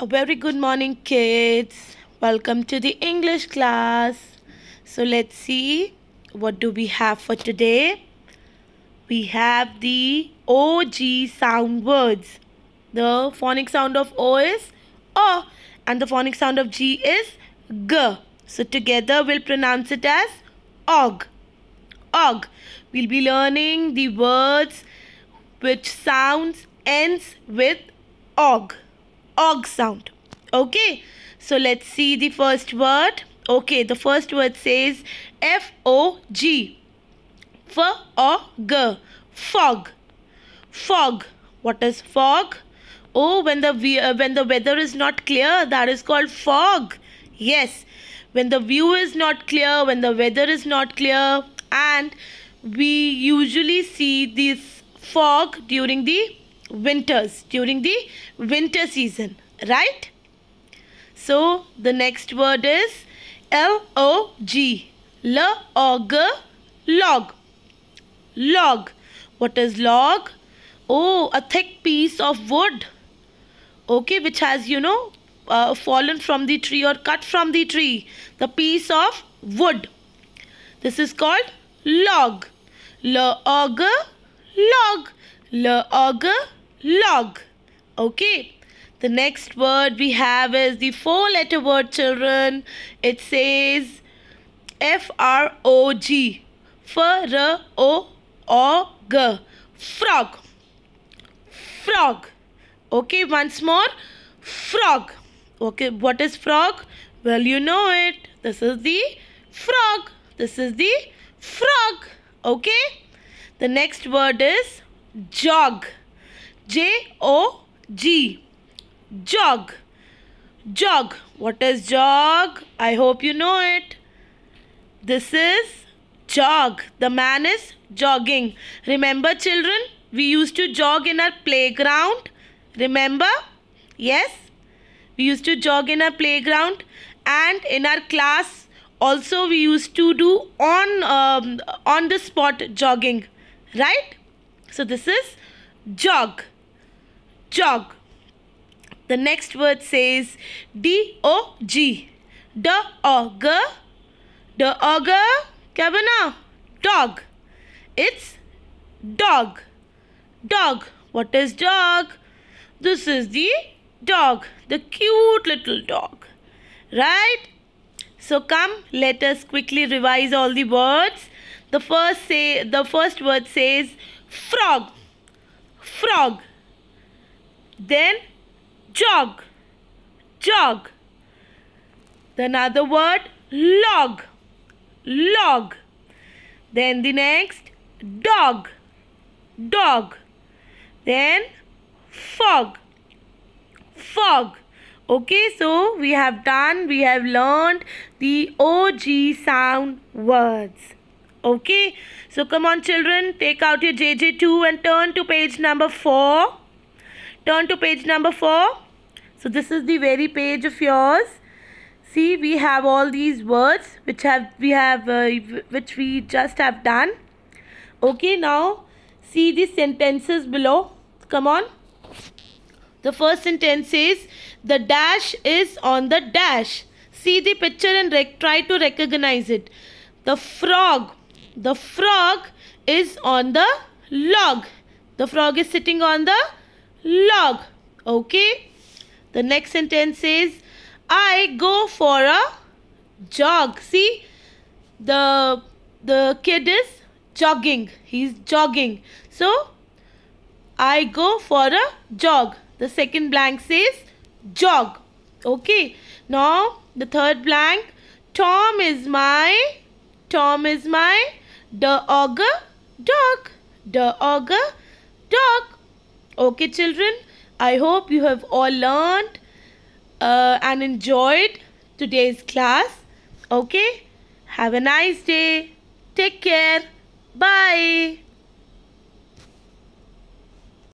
A very good morning kids. Welcome to the English class. So let's see what do we have for today. We have the OG sound words. The phonic sound of O is O and the phonic sound of G is G. So together we'll pronounce it as OG. OG. We'll be learning the words which sounds ends with OG og sound okay so let's see the first word okay the first word says f o g f o g fog fog what is fog oh when the uh, when the weather is not clear that is called fog yes when the view is not clear when the weather is not clear and we usually see this fog during the winters during the winter season right so the next word is L O G log log log what is log oh a thick piece of wood okay which has you know uh, fallen from the tree or cut from the tree the piece of wood this is called log log log log log. Okay. The next word we have is the four letter word children. It says F R O G. F R O O G. Frog. Frog. Okay, once more. Frog. Okay, what is frog? Well, you know it. This is the frog. This is the frog. Okay. The next word is jog. J O G. Jog. Jog. What is jog? I hope you know it. This is jog. The man is jogging. Remember, children, we used to jog in our playground. Remember? Yes. We used to jog in our playground and in our class also we used to do on um, on the spot jogging right so this is jog jog. The next word says D-O-G. The Dog. The क्या Kabana. Dog. It's dog. Dog. What is dog? This is the dog. The cute little dog. Right? So come, let us quickly revise all the words. The first say the first word says frog. Frog. Then jog, jog. Then another word log, log. Then the next dog, dog. Then fog, fog. Okay, so we have done, we have learned the OG sound words. Okay, so come on children, take out your JJ2 and turn to page number 4. Turn to page number 4. So this is the very page of yours. See, we have all these words which have we have uh, which we just have done. Okay, now see the sentences below. Come on. The first sentence says the dash is on the dash. See the picture and try to recognize it. The frog, the frog is on the log. The frog is sitting on the log. Okay. The next sentence says, I go for a jog. See, the, the kid is jogging. He's jogging. So, I go for a jog. The second blank says jog. Okay. Now, the third blank, Tom is my, Tom is my, the auger dog. The auger dog. Okay children, I hope you have all learned uh, and enjoyed today's class. Okay, have a nice day. Take care. Bye.